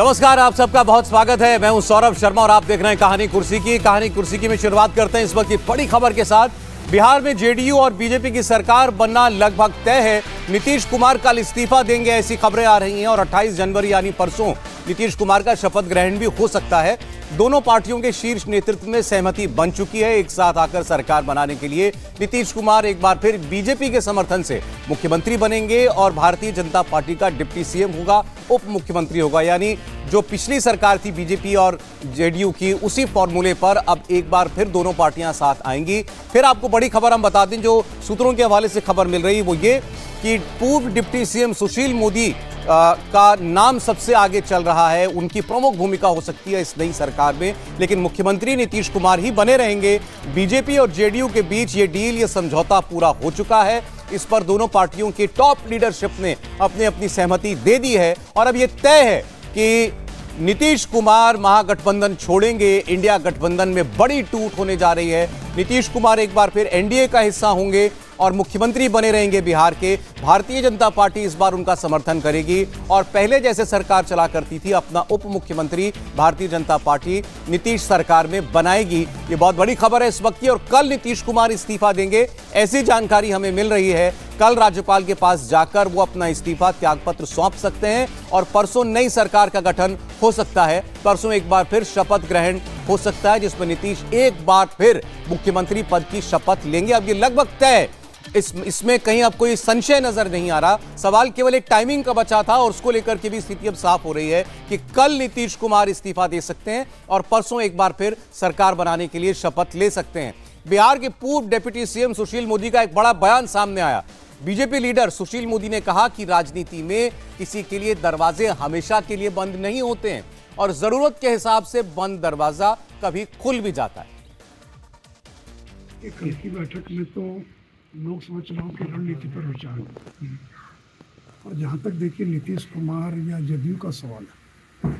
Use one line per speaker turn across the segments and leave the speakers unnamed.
नमस्कार आप सबका बहुत स्वागत है मैं हूं सौरभ शर्मा और आप देख रहे हैं कहानी कुर्सी की कहानी कुर्सी की में शुरुआत करते हैं इस वक्त की बड़ी खबर के साथ बिहार में जेडीयू और बीजेपी की सरकार बनना लगभग तय है नीतीश कुमार कल इस्तीफा देंगे ऐसी खबरें आ रही हैं और 28 जनवरी यानी परसों नीतीश कुमार का शपथ ग्रहण भी हो सकता है दोनों पार्टियों के शीर्ष नेतृत्व में सहमति बन चुकी है एक साथ आकर सरकार बनाने के लिए नीतीश कुमार एक बार फिर बीजेपी के समर्थन से मुख्यमंत्री बनेंगे और भारतीय जनता पार्टी का डिप्टी सीएम होगा उप मुख्यमंत्री होगा यानी जो पिछली सरकार थी बीजेपी और जेडीयू की उसी फॉर्मूले पर अब एक बार फिर दोनों पार्टियां साथ आएंगी फिर आपको बड़ी खबर हम बता दें जो सूत्रों के हवाले से खबर मिल रही है वो ये कि पूर्व डिप्टी सीएम सुशील मोदी का नाम सबसे आगे चल रहा है उनकी प्रमुख भूमिका हो सकती है इस नई सरकार में लेकिन मुख्यमंत्री नीतीश कुमार ही बने रहेंगे बीजेपी और जेडीयू के बीच ये डील ये समझौता पूरा हो चुका है इस पर दोनों पार्टियों की टॉप लीडरशिप ने अपनी अपनी सहमति दे दी है और अब ये तय है कि नीतीश कुमार महागठबंधन छोड़ेंगे इंडिया गठबंधन में बड़ी टूट होने जा रही है नीतीश कुमार एक बार फिर एनडीए का हिस्सा होंगे और मुख्यमंत्री बने रहेंगे बिहार के भारतीय जनता पार्टी इस बार उनका समर्थन करेगी और पहले जैसे सरकार चला करती थी अपना उप मुख्यमंत्री भारतीय जनता पार्टी नीतीश सरकार में बनाएगी ये बहुत बड़ी खबर है इस वक्त की और कल नीतीश कुमार इस्तीफा देंगे ऐसी जानकारी हमें मिल रही है कल राज्यपाल के पास जाकर वो अपना इस्तीफा त्यागपत्र सौंप सकते हैं और परसों नई सरकार का गठन हो सकता है परसों एक बार फिर शपथ ग्रहण हो सकता है जिसमें नीतीश एक बार फिर मुख्यमंत्री पद की शपथ लेंगे अब ये लगभग तय इस इसमें कहीं अब कोई संशय नजर नहीं आ रहा सवाल केवल एक टाइमिंग का बचा था और उसको लेकर के भी स्थिति अब साफ हो रही है कि कल नीतीश कुमार इस्तीफा दे सकते हैं और परसों एक बार फिर सरकार बनाने के लिए शपथ ले सकते हैं बिहार के पूर्व डिप्टी सीएम सुशील मोदी का एक बड़ा बयान सामने आया बीजेपी लीडर सुशील मोदी ने कहा कि राजनीति में किसी के लिए दरवाजे हमेशा के लिए बंद नहीं होते हैं और जरूरत के हिसाब से बंद दरवाजा कभी खुल भी जाता है
कल की बैठक में तो लोक सभा चुनाव की रणनीति पर विचार और जहाँ तक देखिए नीतीश कुमार या जदयू का सवाल है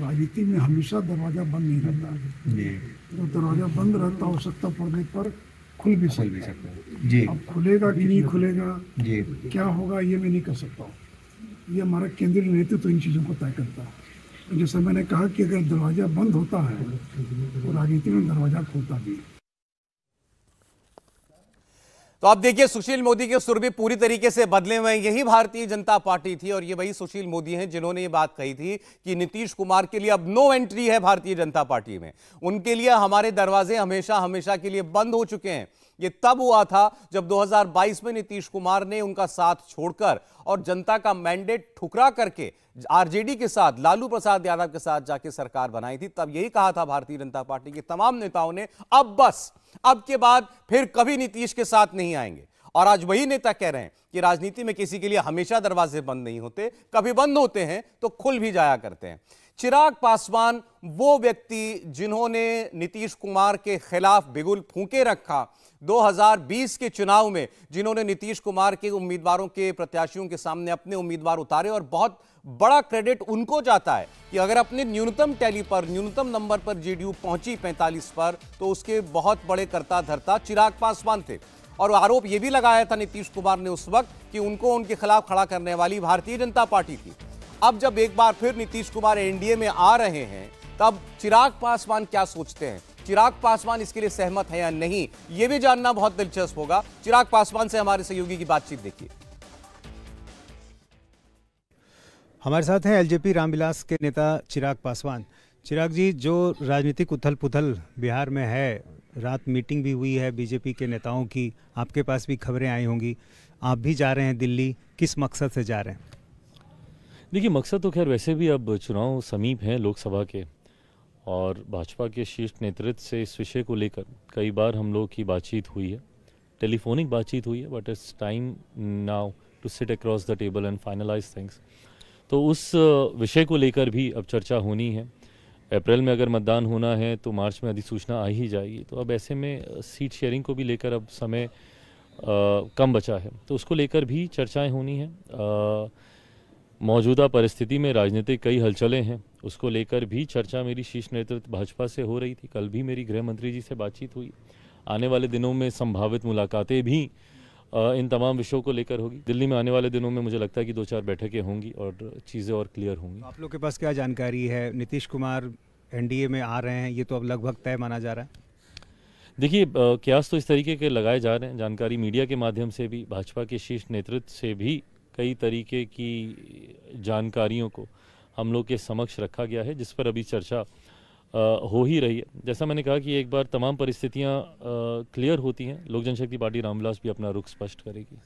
राजनीति में हमेशा दरवाज़ा बंद नहीं रहता
जब
तो दरवाज़ा बंद रहता आवश्यकता पड़ने पर खुल भी खुल भी सकता
है जी अब
खुलेगा कि नहीं खुलेगा जी क्या होगा ये मैं नहीं कर सकता हूँ ये हमारा केंद्रीय नेतृत्व तो इन चीज़ों को तय करता है जैसा मैंने कहा कि अगर दरवाज़ा बंद होता है तो राजनीति में दरवाज़ा खोलता भी है
तो आप देखिए सुशील मोदी के सुर भी पूरी तरीके से बदले हुए यही भारतीय जनता पार्टी थी और ये वही सुशील मोदी हैं जिन्होंने ये बात कही थी कि नीतीश कुमार के लिए अब नो एंट्री है भारतीय जनता पार्टी में उनके लिए हमारे दरवाजे हमेशा हमेशा के लिए बंद हो चुके हैं ये तब हुआ था जब 2022 में नीतीश कुमार ने उनका साथ छोड़कर और जनता का मैंडेट ठुकरा करके आरजेडी के साथ लालू प्रसाद यादव के साथ जाके सरकार बनाई थी तब यही कहा था भारतीय जनता पार्टी के तमाम नेताओं ने अब बस अब के बाद फिर कभी नीतीश के साथ नहीं आएंगे और आज वही नेता कह रहे हैं कि राजनीति में किसी के लिए हमेशा दरवाजे बंद नहीं होते कभी बंद होते हैं तो खुल भी जाया करते हैं चिराग पासवान वो व्यक्ति जिन्होंने नीतीश कुमार के खिलाफ बिगुल फूके रखा 2020 के चुनाव में जिन्होंने नीतीश कुमार के उम्मीदवारों के प्रत्याशियों के सामने अपने उम्मीदवार उतारे और बहुत बड़ा क्रेडिट उनको जाता है कि अगर अपने न्यूनतम टैली पर न्यूनतम नंबर पर जेडीयू पहुंची 45 पर तो उसके बहुत बड़े करता धरता चिराग पासवान थे और आरोप यह भी लगाया था नीतीश कुमार ने उस वक्त कि उनको उनके खिलाफ खड़ा करने वाली भारतीय जनता पार्टी थी अब जब एक बार फिर नीतीश कुमार एनडीए में आ रहे हैं तब चिराग पासवान क्या सोचते हैं चिराग पासवान इसके लिए सहमत है या नहीं ये भी जानना बहुत दिलचस्प होगा चिराग पासवान से हमारे सहयोगी की बातचीत देखिए
हमारे साथ हैं एलजेपी रामविलास के नेता चिराग पासवान चिराग जी जो राजनीतिक उथल पुथल बिहार में है रात मीटिंग भी हुई है बीजेपी के नेताओं की आपके पास भी खबरें आई होंगी आप भी जा रहे हैं दिल्ली किस मकसद से जा रहे हैं
देखिए मकसद तो खैर वैसे भी अब चुनाव समीप हैं लोकसभा के और भाजपा के शीर्ष नेतृत्व से इस विषय को लेकर कई बार हम लोगों की बातचीत हुई है टेलीफोनिक बातचीत हुई है but it's time now to sit across the table and finalise things तो उस विषय को लेकर भी अब चर्चा होनी है अप्रैल में अगर मतदान होना है तो मार्च में अधिसूचना आ ही जाएगी तो अब ऐसे में सीट शेयरिंग को भी लेकर अब समय आ, कम बचा है तो उसको लेकर भी चर्चाएं होनी है मौजूदा परिस्थिति में राजनीतिक कई हलचलें हैं उसको लेकर भी चर्चा मेरी शीर्ष नेतृत्व भाजपा से हो रही थी कल भी मेरी गृह मंत्री जी से बातचीत हुई आने वाले दिनों में संभावित मुलाकातें भी इन तमाम विषयों को लेकर होगी दिल्ली में आने वाले दिनों में मुझे लगता है कि दो चार बैठकें होंगी और चीज़ें और क्लियर होंगी आप
लोग के पास क्या जानकारी है नीतीश कुमार एनडीए में आ रहे हैं ये तो अब लगभग तय माना जा रहा है
देखिए क्यास तो इस तरीके के लगाए जा रहे हैं जानकारी मीडिया के माध्यम से भी भाजपा के शीर्ष नेतृत्व से भी कई तरीके की जानकारियों को हम लोग के समक्ष रखा गया है जिस पर अभी चर्चा आ, हो ही रही है जैसा मैंने कहा कि एक बार तमाम परिस्थितियां क्लियर होती हैं लोक जनशक्ति पार्टी रामविलास भी अपना रुख स्पष्ट करेगी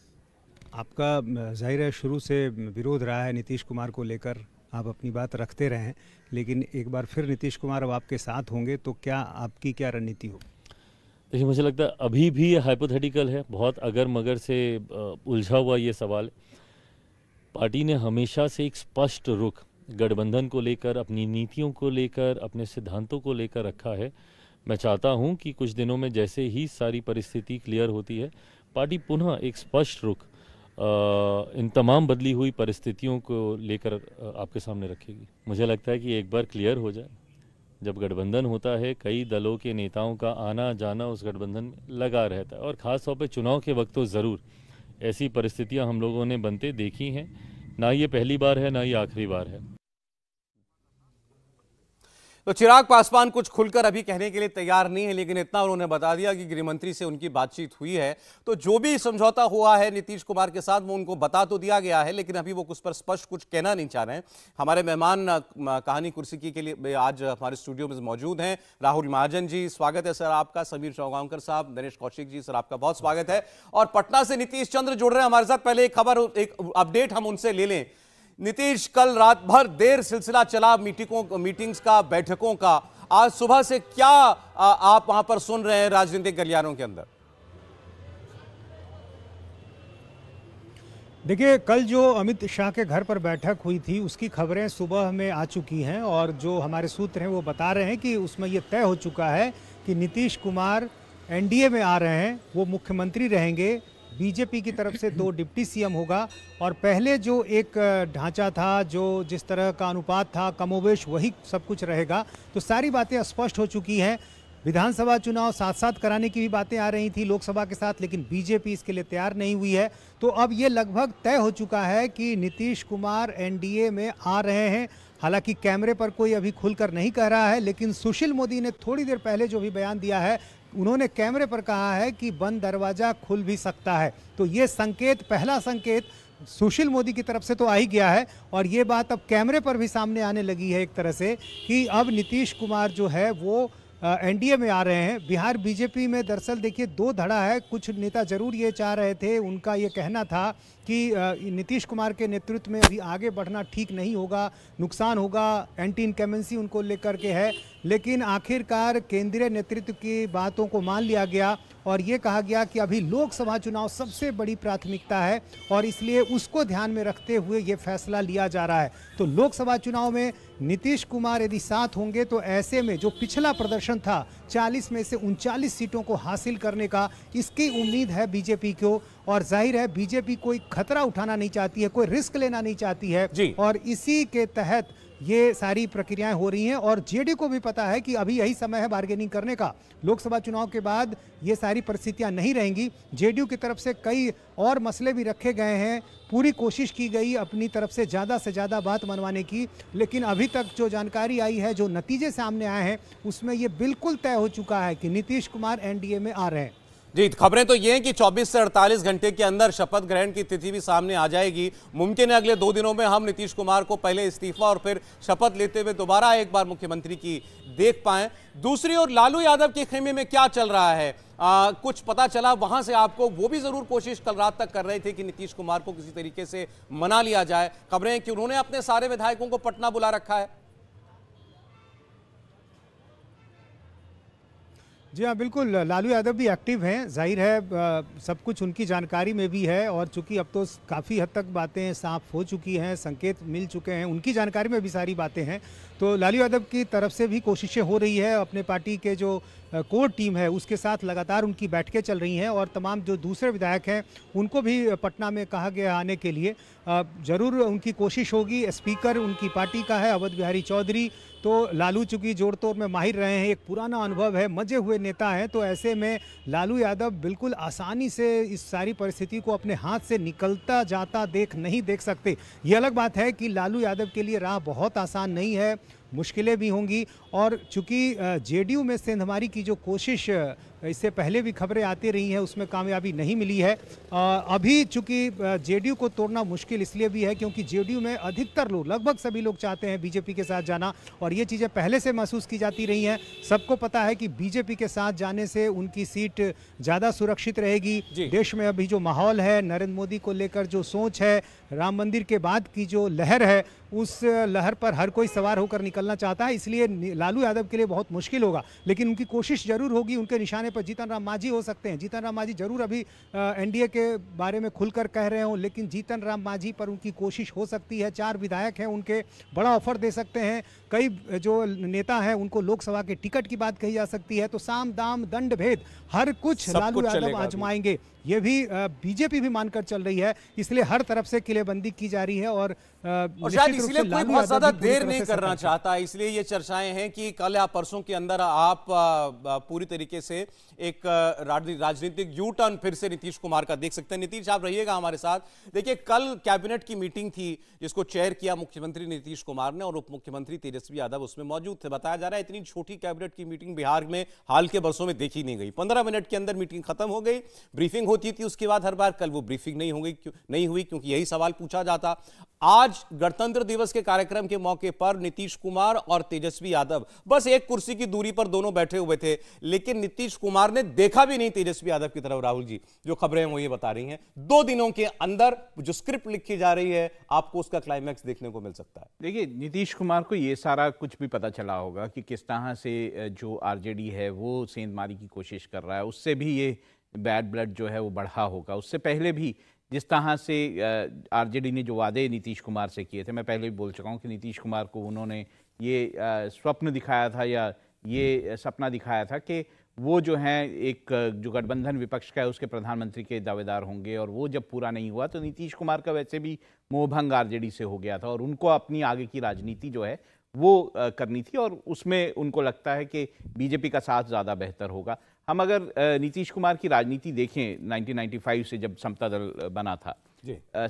आपका जाहिर है शुरू से विरोध रहा है नीतीश कुमार को लेकर आप अपनी बात रखते रहें लेकिन एक बार फिर नीतीश कुमार अब आपके साथ होंगे तो क्या आपकी क्या रणनीति हो
देखिए मुझे लगता है अभी भी ये हाइपोथेटिकल है बहुत अगर मगर से उलझा हुआ ये सवाल पार्टी ने हमेशा से एक स्पष्ट रुख गठबंधन को लेकर अपनी नीतियों को लेकर अपने सिद्धांतों को लेकर रखा है मैं चाहता हूं कि कुछ दिनों में जैसे ही सारी परिस्थिति क्लियर होती है पार्टी पुनः एक स्पष्ट रुख इन तमाम बदली हुई परिस्थितियों को लेकर आपके सामने रखेगी मुझे लगता है कि एक बार क्लियर हो जाए जब गठबंधन होता है कई दलों के नेताओं का आना जाना उस गठबंधन में लगा रहता है और ख़ास तौर पर चुनाव के वक्त तो ज़रूर ऐसी परिस्थितियां हम लोगों ने बनते देखी हैं ना ये पहली बार है ना ये आखिरी बार है
तो चिराग पासवान कुछ खुलकर अभी कहने के लिए तैयार नहीं है लेकिन इतना उन्होंने बता दिया कि गृहमंत्री से उनकी बातचीत हुई है तो जो भी समझौता हुआ है नीतीश कुमार के साथ वो उनको बता तो दिया गया है लेकिन अभी वो उस पर स्पष्ट कुछ कहना नहीं चाह रहे हैं हमारे मेहमान कहानी कुर्सी की के लिए आज हमारे स्टूडियो में मौजूद हैं राहुल महाजन जी स्वागत है सर आपका समीर चौगांवकर साहब दिनेश कौशिक जी सर आपका बहुत स्वागत है और पटना से नीतीश चंद्र जुड़ रहे हैं हमारे साथ पहले एक खबर एक अपडेट हम उनसे ले लें नीतीश कल रात भर देर सिलसिला चला मीटिंगों मीटिंग्स का बैठकों का आज सुबह से क्या आ, आप वहां पर सुन रहे हैं राजनीतिक गलियारों के अंदर
देखिए कल जो अमित शाह के घर पर बैठक हुई थी उसकी खबरें सुबह में आ चुकी हैं और जो हमारे सूत्र हैं वो बता रहे हैं कि उसमें ये तय हो चुका है कि नीतीश कुमार एनडीए में आ रहे हैं वो मुख्यमंत्री रहेंगे बीजेपी की तरफ से दो डिप्टी सीएम होगा और पहले जो एक ढांचा था जो जिस तरह का अनुपात था कमोवेश वही सब कुछ रहेगा तो सारी बातें स्पष्ट हो चुकी हैं विधानसभा चुनाव साथ साथ कराने की भी बातें आ रही थी लोकसभा के साथ लेकिन बीजेपी इसके लिए तैयार नहीं हुई है तो अब ये लगभग तय हो चुका है कि नीतीश कुमार एनडीए में आ रहे हैं हालांकि कैमरे पर कोई अभी खुलकर नहीं कह रहा है लेकिन सुशील मोदी ने थोड़ी देर पहले जो भी बयान दिया है उन्होंने कैमरे पर कहा है कि बंद दरवाज़ा खुल भी सकता है तो ये संकेत पहला संकेत सुशील मोदी की तरफ से तो आ ही गया है और ये बात अब कैमरे पर भी सामने आने लगी है एक तरह से कि अब नीतीश कुमार जो है वो एनडीए में आ रहे हैं बिहार बीजेपी में दरअसल देखिए दो धड़ा है कुछ नेता जरूर ये चाह रहे थे उनका ये कहना था कि नीतीश कुमार के नेतृत्व में अभी आगे बढ़ना ठीक नहीं होगा नुकसान होगा एंटी इनकेमेंसी उनको लेकर के है लेकिन आखिरकार केंद्रीय नेतृत्व की बातों को मान लिया गया और ये कहा गया कि अभी लोकसभा चुनाव सबसे बड़ी प्राथमिकता है और इसलिए उसको ध्यान में रखते हुए ये फैसला लिया जा रहा है तो लोकसभा चुनाव में नीतीश कुमार यदि साथ होंगे तो ऐसे में जो पिछला प्रदर्शन था 40 में से उनचालीस सीटों को हासिल करने का इसकी उम्मीद है बीजेपी को और जाहिर है बीजेपी कोई खतरा उठाना नहीं चाहती है कोई रिस्क लेना नहीं चाहती है और इसी के तहत ये सारी प्रक्रियाएं हो रही हैं और जेडी को भी पता है कि अभी यही समय है बार्गेनिंग करने का लोकसभा चुनाव के बाद ये सारी परिस्थितियां नहीं रहेंगी जेडीयू की तरफ से कई और मसले भी रखे गए हैं पूरी कोशिश की गई अपनी तरफ से ज़्यादा से ज़्यादा बात मनवाने की लेकिन अभी तक जो जानकारी आई है जो नतीजे सामने आए हैं उसमें ये बिल्कुल तय हो चुका है कि नीतीश कुमार एन में आ रहे हैं
जी खबरें तो ये हैं कि 24 से 48 घंटे के अंदर शपथ ग्रहण की तिथि भी सामने आ जाएगी मुमकिन है अगले दो दिनों में हम नीतीश कुमार को पहले इस्तीफा और फिर शपथ लेते हुए दोबारा एक बार मुख्यमंत्री की देख पाए दूसरी ओर लालू यादव के खेमे में क्या चल रहा है आ, कुछ पता चला वहां से आपको वो भी जरूर कोशिश कल रात तक कर रहे थे कि नीतीश कुमार को किसी तरीके से मना लिया जाए खबरें कि उन्होंने अपने सारे विधायकों को पटना बुला रखा है
जी हाँ बिल्कुल लालू यादव भी एक्टिव हैं जाहिर है आ, सब कुछ उनकी जानकारी में भी है और चूंकि अब तो काफ़ी हद तक बातें साफ हो चुकी हैं संकेत मिल चुके हैं उनकी जानकारी में भी सारी बातें हैं तो लालू यादव की तरफ से भी कोशिशें हो रही है अपने पार्टी के जो कोर टीम है उसके साथ लगातार उनकी बैठकें चल रही हैं और तमाम जो दूसरे विधायक हैं उनको भी पटना में कहा गया आने के लिए ज़रूर उनकी कोशिश होगी स्पीकर उनकी पार्टी का है अवध बिहारी चौधरी तो लालू चूंकि जोड़ तोड़ में माहिर रहे हैं एक पुराना अनुभव है मजे हुए नेता हैं तो ऐसे में लालू यादव बिल्कुल आसानी से इस सारी परिस्थिति को अपने हाथ से निकलता जाता देख नहीं देख सकते ये अलग बात है कि लालू यादव के लिए राह बहुत आसान नहीं है मुश्किलें भी होंगी और चूंकि जेडीयू में सेंधमारी की जो कोशिश इससे पहले भी खबरें आती रही हैं उसमें कामयाबी नहीं मिली है अभी चूंकि जेडीयू को तोड़ना मुश्किल इसलिए भी है क्योंकि जेडीयू में अधिकतर लोग लगभग सभी लोग चाहते हैं बीजेपी के साथ जाना और ये चीज़ें पहले से महसूस की जाती रही हैं सबको पता है कि बीजेपी के साथ जाने से उनकी सीट ज़्यादा सुरक्षित रहेगी देश में अभी जो माहौल है नरेंद्र मोदी को लेकर जो सोच है राम मंदिर के बाद की जो लहर है उस लहर पर हर कोई सवार होकर निकलना चाहता है इसलिए लालू यादव के लिए बहुत मुश्किल होगा लेकिन उनकी कोशिश जरूर होगी उनके निशाने जाने पर जीतन राम मांझी हो सकते हैं जीतन राम मांझी जरूर अभी एनडीए के बारे में खुलकर कह रहे हों लेकिन जीतन राम मांझी पर उनकी कोशिश हो सकती है चार विधायक हैं उनके बड़ा ऑफर दे सकते हैं कई जो नेता हैं उनको लोकसभा के टिकट की बात कही जा सकती है तो साम दाम दंड भेद हर कुछ लालू यादव आजमाएंगे ये भी बीजेपी भी मानकर चल रही है इसलिए हर तरफ से किलेबंदी की जा रही है और, और शायद इसलिए कोई बहुत ज्यादा देर नहीं करना
चाहता इसलिए ये चर्चाएं हैं कि कल या परसों के अंदर आप पूरी तरीके से एक राजनीतिक यू टर्न फिर से नीतीश कुमार का देख सकते हैं नीतीश आप रहिएगा हमारे साथ देखिए कल कैबिनेट की मीटिंग थी जिसको चेयर किया मुख्यमंत्री नीतीश कुमार ने और उप मुख्यमंत्री तेजस्वी यादव उसमें मौजूद थे बताया जा रहा है इतनी छोटी कैबिनेट की मीटिंग बिहार में हाल के बरसों में देखी नहीं गई पंद्रह मिनट के अंदर मीटिंग खत्म हो गई ब्रीफिंग होती थी उसके बाद हर बार कल वो ब्रीफिंग नहीं होगी नहीं हुई क्योंकि यही सवाल पूछा जाता आज गणतंत्र दिवस के कार्यक्रम के मौके पर नीतीश कुमार और तेजस्वी यादव बस एक कुर्सी की दूरी पर दोनों बैठे हुए थे लेकिन नीतीश कुमार ने देखा भी नहीं तेजस्वी यादव की तरफ राहुल जी जो खबरें वो ये बता रही हैं दो दिनों के अंदर जो स्क्रिप्ट लिखी जा रही है आपको उसका क्लाइमैक्स देखने को मिल सकता है देखिए नीतीश कुमार को ये सारा कुछ भी पता
चला होगा कि किस तरह से जो आर है वो सेंधमारी की कोशिश कर रहा है उससे भी ये बैड ब्लड जो है वो बढ़ा होगा उससे पहले भी जिस तरह से आरजेडी ने जो वादे नीतीश कुमार से किए थे मैं पहले भी बोल चुका हूँ कि नीतीश कुमार को उन्होंने ये स्वप्न दिखाया था या ये सपना दिखाया था कि वो जो है एक जो गठबंधन विपक्ष का है उसके प्रधानमंत्री के दावेदार होंगे और वो जब पूरा नहीं हुआ तो नीतीश कुमार का वैसे भी मोहभंग आरजेडी से हो गया था और उनको अपनी आगे की राजनीति जो है वो करनी थी और उसमें उनको लगता है कि बीजेपी का साथ ज़्यादा बेहतर होगा हम अगर नीतीश कुमार की राजनीति देखें 1995 से जब समता दल बना था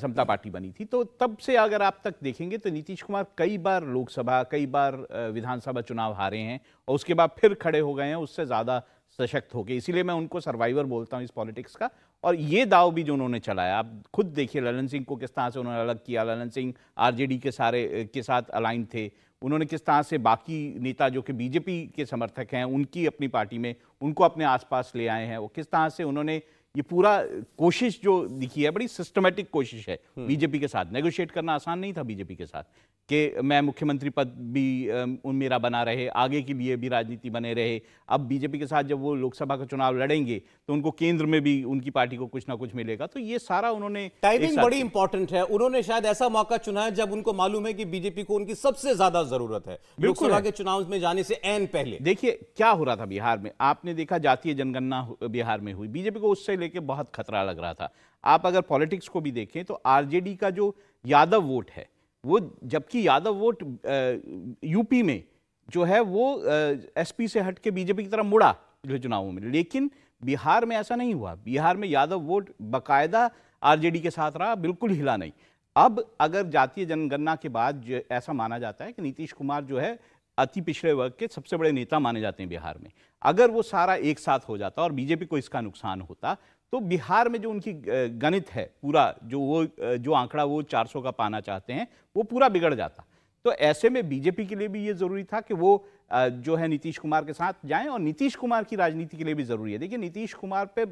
समता पार्टी बनी थी तो तब से अगर आप तक देखेंगे तो नीतीश कुमार कई बार लोकसभा कई बार विधानसभा चुनाव हारे हैं और उसके बाद फिर खड़े हो गए हैं उससे ज़्यादा सशक्त हो गए इसीलिए मैं उनको सर्वाइवर बोलता हूँ इस पॉलिटिक्स का और ये दाव भी जो उन्होंने चलाया आप खुद देखिए ललन सिंह को किस तरह से उन्होंने अलग किया ललन सिंह आरजेडी के सारे के साथ अलाइन थे उन्होंने किस तरह से बाकी नेता जो कि बीजेपी के समर्थक हैं उनकी अपनी पार्टी में उनको अपने आसपास ले आए हैं और किस तरह से उन्होंने ये पूरा कोशिश जो दिखी है बड़ी सिस्टमेटिक कोशिश है हम्म। बीजेपी के साथ नेगोशिएट करना आसान नहीं था बीजेपी के साथ कि मैं मुख्यमंत्री पद भी मेरा बना रहे आगे के लिए भी राजनीति बने रहे अब बीजेपी के साथ जब वो लोकसभा का चुनाव लड़ेंगे तो उनको केंद्र में भी उनकी पार्टी को कुछ ना कुछ मिलेगा तो ये सारा उन्होंने टाइमिंग बड़ी
इंपॉर्टेंट है
उन्होंने शायद ऐसा मौका
चुना है जब उनको मालूम है कि बीजेपी को उनकी सबसे ज्यादा
जरूरत है लोकसभा के चुनाव में जाने से एन पहले देखिए क्या हो रहा था बिहार में आपने देखा जातीय जनगणना बिहार में हुई बीजेपी को उससे लेके बहुत खतरा लग रहा था आप अगर पॉलिटिक्स को भी देखें तो आरजेडी का जो यादव वोट है वो जबकि यादव वोट यूपी में जो है वो एसपी से हट के बीजेपी की तरफ मुड़ा जो चुनावों में लेकिन बिहार में ऐसा नहीं हुआ बिहार में यादव वोट बाकायदा आरजेडी के साथ रहा बिल्कुल हिला नहीं अब अगर जातीय जनगणना के बाद ऐसा माना जाता है कि नीतीश कुमार जो है अति पिछड़े वर्ग के सबसे बड़े नेता माने जाते हैं बिहार में अगर वो सारा एक साथ हो जाता और बीजेपी को इसका नुकसान होता तो बिहार में जो उनकी गणित है पूरा जो वो जो आंकड़ा वो 400 का पाना चाहते हैं वो पूरा बिगड़ जाता तो ऐसे में बीजेपी के लिए भी ये ज़रूरी था कि वो जो है नीतीश कुमार के साथ जाएं और नीतीश कुमार की राजनीति के लिए भी ज़रूरी है देखिए नीतीश कुमार पे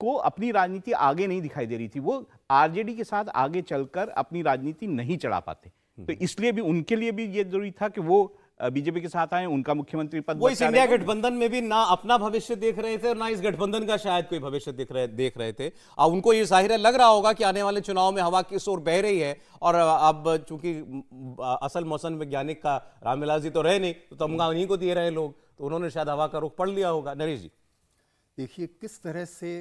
को अपनी राजनीति आगे नहीं दिखाई दे रही थी वो आरजेडी के साथ आगे चलकर अपनी राजनीति नहीं चढ़ा पाते हम्म। तो इसलिए भी उनके लिए भी ये जरूरी था कि वो बीजेपी के साथ आए उनका मुख्यमंत्री पद वो इस इंडिया गठबंधन
में भी ना अपना भविष्य देख रहे थे और ना इस गठबंधन का शायद कोई भविष्य देख रहे देख रहे थे अब उनको ये जाहिर लग रहा होगा कि आने वाले चुनाव में हवा किस ओर बह रही है और अब चूंकि असल मौसम वैज्ञानिक का रामविलास जी तो रहे नहीं तो तमगा तो हम्म। उन्हीं को दे रहे लोग तो उन्होंने शायद हवा का रुख पढ़ लिया होगा नरेश जी
देखिए किस तरह से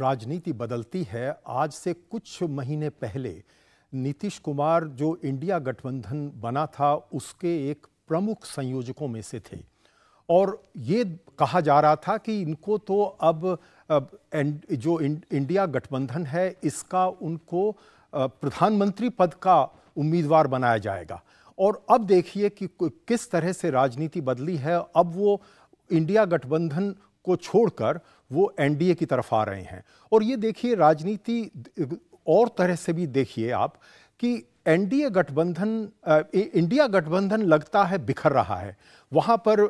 राजनीति बदलती है आज से कुछ महीने पहले नीतीश कुमार जो इंडिया गठबंधन बना था उसके एक प्रमुख संयोजकों में से थे और ये कहा जा रहा था कि इनको तो अब, अब जो इंडिया गठबंधन है इसका उनको प्रधानमंत्री पद का उम्मीदवार बनाया जाएगा और अब देखिए कि किस तरह से राजनीति बदली है अब वो इंडिया गठबंधन को छोड़कर वो एनडीए की तरफ आ रहे हैं और ये देखिए राजनीति और तरह से भी देखिए आप कि एनडीए गठबंधन इंडिया गठबंधन लगता है बिखर रहा है वहाँ पर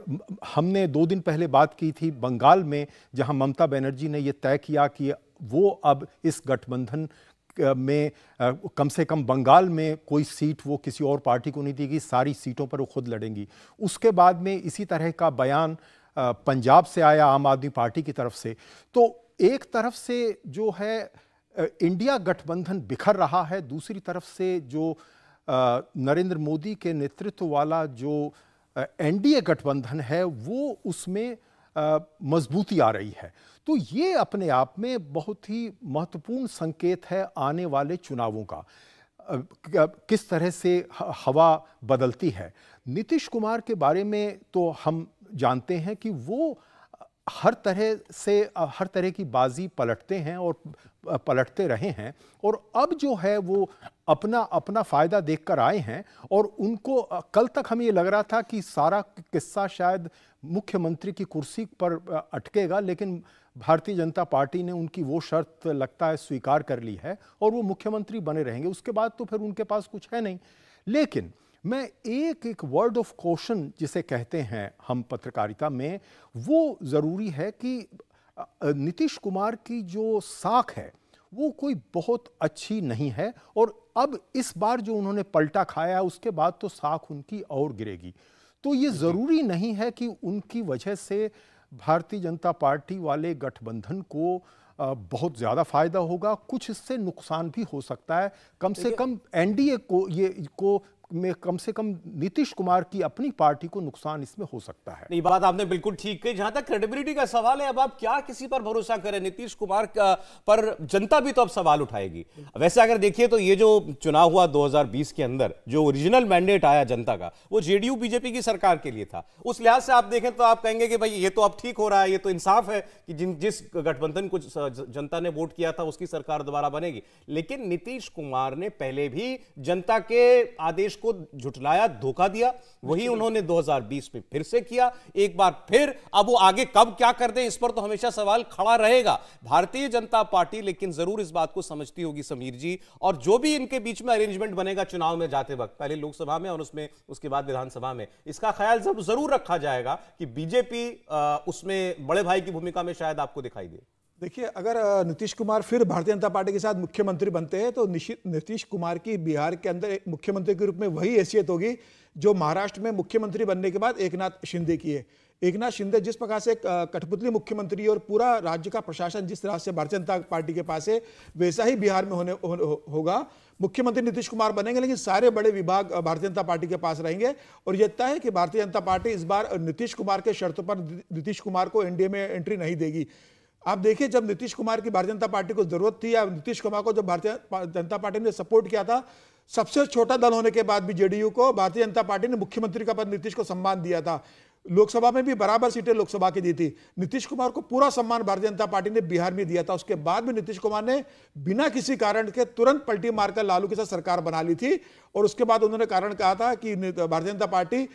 हमने दो दिन पहले बात की थी बंगाल में जहाँ ममता बनर्जी ने ये तय किया कि वो अब इस गठबंधन में कम से कम बंगाल में कोई सीट वो किसी और पार्टी को नहीं देगी सारी सीटों पर वो खुद लड़ेंगी उसके बाद में इसी तरह का बयान पंजाब से आया आम आदमी पार्टी की तरफ से तो एक तरफ से जो है इंडिया गठबंधन बिखर रहा है दूसरी तरफ से जो नरेंद्र मोदी के नेतृत्व वाला जो एनडीए गठबंधन है वो उसमें मजबूती आ रही है तो ये अपने आप में बहुत ही महत्वपूर्ण संकेत है आने वाले चुनावों का किस तरह से हवा बदलती है नीतीश कुमार के बारे में तो हम जानते हैं कि वो हर तरह से हर तरह की बाजी पलटते हैं और पलटते रहे हैं और अब जो है वो अपना अपना फ़ायदा देखकर आए हैं और उनको कल तक हमें ये लग रहा था कि सारा किस्सा शायद मुख्यमंत्री की कुर्सी पर अटकेगा लेकिन भारतीय जनता पार्टी ने उनकी वो शर्त लगता है स्वीकार कर ली है और वो मुख्यमंत्री बने रहेंगे उसके बाद तो फिर उनके पास कुछ है नहीं लेकिन मैं एक एक वर्ड ऑफ कॉशन जिसे कहते हैं हम पत्रकारिता में वो ज़रूरी है कि नीतीश कुमार की जो साख है वो कोई बहुत अच्छी नहीं है और अब इस बार जो उन्होंने पलटा खाया है उसके बाद तो साख उनकी और गिरेगी तो ये ज़रूरी नहीं है कि उनकी वजह से भारतीय जनता पार्टी वाले गठबंधन को बहुत ज़्यादा फायदा होगा कुछ इससे नुकसान भी हो सकता है कम से कम एनडीए को ये को में कम से कम नीतीश कुमार की अपनी पार्टी को नुकसान इसमें हो सकता है
नहीं बात आपने बिल्कुल ठीक कही जहां तक क्रेडिबिलिटी का सवाल है अब आप क्या किसी पर भरोसा करें नीतीश कुमार पर जनता भी तो अब सवाल उठाएगी वैसे अगर देखिए तो ये जो चुनाव हुआ 2020 के अंदर जो ओरिजिनल मैंडेट आया जनता का वो जेडीयू बीजेपी की सरकार के लिए था उस लिहाज से आप देखें तो आप कहेंगे कि भाई ये तो अब ठीक हो रहा है ये तो इंसाफ है कि जिन जिस गठबंधन को जनता ने वोट किया था उसकी सरकार दोबारा बनेगी लेकिन नीतीश कुमार ने पहले भी जनता के आदेश को झुटलाया धोखा दिया वही उन्होंने 2020 में फिर से किया एक बार फिर अब वो आगे कब क्या कर दें इस पर तो हमेशा सवाल खड़ा रहेगा भारतीय जनता पार्टी लेकिन जरूर इस बात को समझती होगी समीर जी और जो भी इनके बीच में अरेंजमेंट बनेगा चुनाव में जाते वक्त पहले लोकसभा में और उसमें उसके बाद विधानसभा में इसका ख्याल जब जरूर रखा जाएगा कि बीजेपी उसमें बड़े भाई की भूमिका में शायद आपको दिखाई दे
देखिए अगर नीतीश कुमार फिर भारतीय जनता पार्टी के साथ मुख्यमंत्री बनते हैं तो नीतीश कुमार की बिहार के अंदर एक मुख्यमंत्री के रूप में वही हैसियत होगी जो महाराष्ट्र में मुख्यमंत्री बनने के बाद एकनाथ शिंदे की है एकनाथ शिंदे जिस प्रकार से कठपुतली मुख्यमंत्री और पूरा राज्य का प्रशासन जिस तरह से भारतीय जनता पार्टी के पास है वैसा ही बिहार में होने हो, हो, होगा मुख्यमंत्री नीतीश कुमार बनेंगे लेकिन सारे बड़े विभाग भारतीय जनता पार्टी के पास रहेंगे और यह तय है कि भारतीय जनता पार्टी इस बार नीतीश कुमार के शर्तों पर नीतीश कुमार को एनडीए में एंट्री नहीं देगी आप देखिए जब नीतीश कुमार की भारतीय जनता पार्टी को जरूरत थी या नीतीश कुमार को जब भारतीय जनता पार्टी ने सपोर्ट किया था सबसे छोटा दल होने के बाद भी जेडीयू को भारतीय जनता पार्टी ने मुख्यमंत्री का पद नीतीश को सम्मान दिया था लोकसभा में भी बराबर सीटें लोकसभा की दी थी नीतीश कुमार को पूरा सम्मान भारतीय जनता पार्टी ने बिहार में दिया था उसके बाद भी नीतीश कुमार ने बिना किसी कारण के तुरंत पलटी मारकर लालू के साथ सरकार बना ली थी और उसके बाद उन्होंने कारण कहा था कि भारतीय जनता पार्टी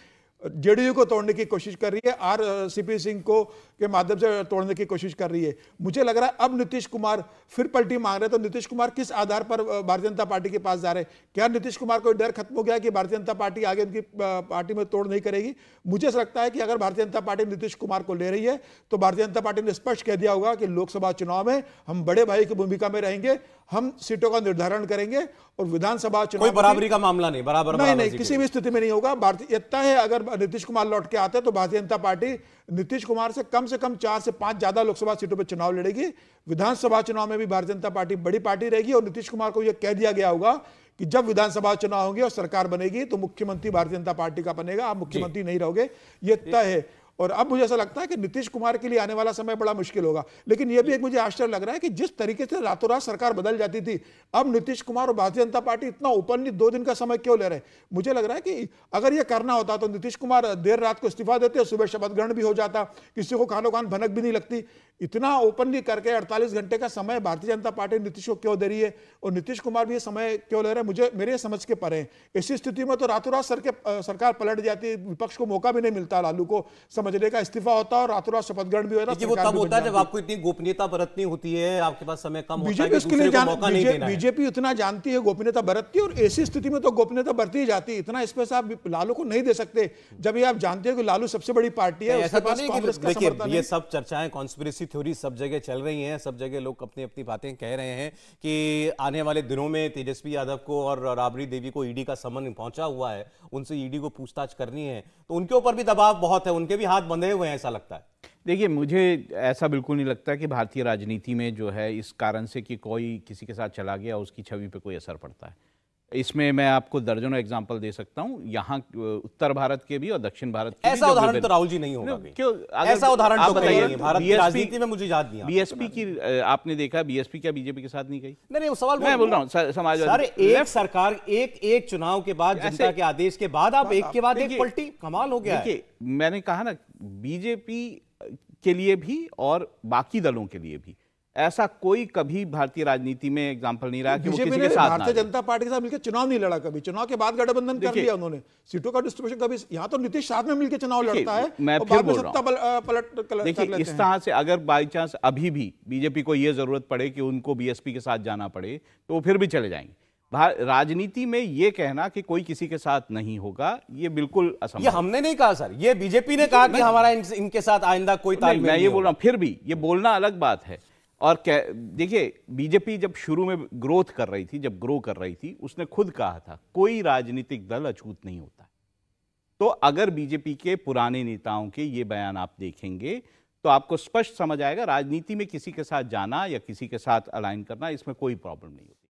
जेडीयू को तोड़ने की कोशिश कर रही है आर सीपी सिंह को के माध्यम से तोड़ने की कोशिश कर रही है मुझे लग रहा है अब नीतीश कुमार फिर पलटी मांग रहे हैं तो नीतीश कुमार किस आधार पर भारतीय जनता पार्टी के पास जा रहे हैं क्या नीतीश कुमार को डर खत्म हो गया कि भारतीय जनता पार्टी आगे उनकी पार्टी में तोड़ नहीं करेगी मुझे लगता है कि अगर भारतीय जनता पार्टी नीतीश कुमार को ले रही है तो भारतीय जनता पार्टी ने स्पष्ट कह दिया होगा कि लोकसभा चुनाव में हम बड़े भाई की भूमिका में रहेंगे हम सीटों का निर्धारण करेंगे और विधानसभा चुनाव कोई बराबरी का मामला नहीं
बराबर नहीं नहीं किसी
भी स्थिति में नहीं होगा भारतीय इतना है अगर नीतीश कुमार लौट के आते तो भारतीय जनता पार्टी नीतीश कुमार से कम से कम चार से पांच ज्यादा लोकसभा सीटों पर चुनाव लड़ेगी विधानसभा चुनाव में भी भारतीय जनता पार्टी बड़ी पार्टी रहेगी और नीतीश कुमार को यह कह दिया गया होगा कि जब विधानसभा चुनाव होंगे और सरकार बनेगी तो मुख्यमंत्री भारतीय जनता पार्टी का बनेगा आप मुख्यमंत्री नहीं रहोगे ये तय है और अब मुझे ऐसा लगता है कि नीतीश कुमार के लिए आने वाला समय बड़ा मुश्किल होगा लेकिन यह भी एक मुझे आश्चर्य लग रहा है कि जिस तरीके से रातों रात सरकार बदल जाती थी अब नीतीश कुमार और भारतीय जनता पार्टी इतना ओपनली दो दिन का समय क्यों ले रहे मुझे लग रहा है कि अगर यह करना होता तो नीतीश कुमार देर रात को इस्तीफा देते सुबह शपथ ग्रहण भी हो जाता किसी को खानो खान भनक भी नहीं लगती इतना ओपनली करके 48 घंटे का समय भारतीय जनता पार्टी नीतीश को क्यों दे रही है और नीतीश कुमार भी ये समय क्यों ले रहे हैं मुझे मेरे समझ के परे ऐसी स्थिति में तो रातों रात सर के सरकार पलट जाती है विपक्ष को मौका भी नहीं मिलता लालू को समझने का इस्तीफा होता और रातों रात शपथ ग्रहण भी हो रहा वो तब होता है जब आपको
इतनी गोपनीयता बरतनी होती है आपके पास समय कम बीजेपी उसके लिए बीजेपी
इतना जानती है गोपनीयता बरतती है और ऐसी स्थिति में तो गोपनीयता बरती ही जाती है इतना स्पेस आप लालू को नहीं दे सकते जब ये आप जानते हो कि लालू सबसे बड़ी पार्टी है तो ये
सब चर्चाएं कॉन्स्पिरसी ऐसी थ्योरी सब जगह चल रही हैं सब जगह लोग अपनी अपनी बातें कह रहे हैं कि आने वाले दिनों में तेजस्वी यादव को और राबड़ी देवी को ईडी e का समन पहुंचा हुआ है उनसे ईडी e को पूछताछ करनी है तो उनके ऊपर भी दबाव बहुत है उनके भी हाथ बंधे हुए हैं ऐसा लगता है
देखिए मुझे ऐसा बिल्कुल नहीं लगता कि भारतीय राजनीति में जो है इस कारण से कि कोई किसी के साथ चला गया उसकी छवि पर कोई असर पड़ता है इसमें मैं आपको दर्जनों एग्जाम्पल दे सकता हूँ यहाँ उत्तर भारत के भी और दक्षिण भारत के ऐसा उदाहरण तो राहुल जी नहीं होगा क्यों ऐसा उदाहरण तो बताइए भारत की राजनीति में
मुझे
याद नहीं
बीएसपी की आपने देखा बीएसपी क्या बीजेपी के साथ नहीं गई नहीं नहीं सवाल मैं बोल रहा हूँ समाजवादी एक
सरकार एक एक चुनाव के बाद जनता के आदेश के बाद आप एक के बाद एक पलटी कमाल हो गया
मैंने कहा ना बीजेपी के लिए भी और बाकी दलों के लिए भी ऐसा कोई कभी भारतीय राजनीति में एग्जाम्पल नहीं रहा कि वो किसी के साथ भारतीय
जनता पार्टी के साथ मिलकर चुनाव नहीं लड़ा कभी चुनाव के बाद गठबंधन कर लिया उन्होंने सीटों का डिस्ट्रीब्यूशन कभी यहाँ तो नीतीश साथ में मिलकर चुनाव लड़ता है मैं फिर बोल रहा देखिए इस तरह से
अगर बाई चांस अभी भी बीजेपी को ये जरूरत पड़े कि उनको बीएसपी के साथ जाना पड़े तो फिर भी चले जाएंगे राजनीति में ये कहना कि कोई किसी के साथ नहीं होगा ये बिल्कुल असंभव ये हमने नहीं कहा सर ये बीजेपी ने कहा कि हमारा
इनके साथ आइंदा कोई तालमेल मैं ये बोल रहा हूँ
फिर भी ये बोलना अलग बात है और क्या देखिए बीजेपी जब शुरू में ग्रोथ कर रही थी जब ग्रो कर रही थी उसने खुद कहा था कोई राजनीतिक दल अछूत नहीं होता तो अगर बीजेपी के पुराने नेताओं के ये बयान आप देखेंगे तो आपको स्पष्ट समझ आएगा राजनीति में किसी के साथ जाना या किसी के साथ अलाइन करना इसमें कोई प्रॉब्लम नहीं होती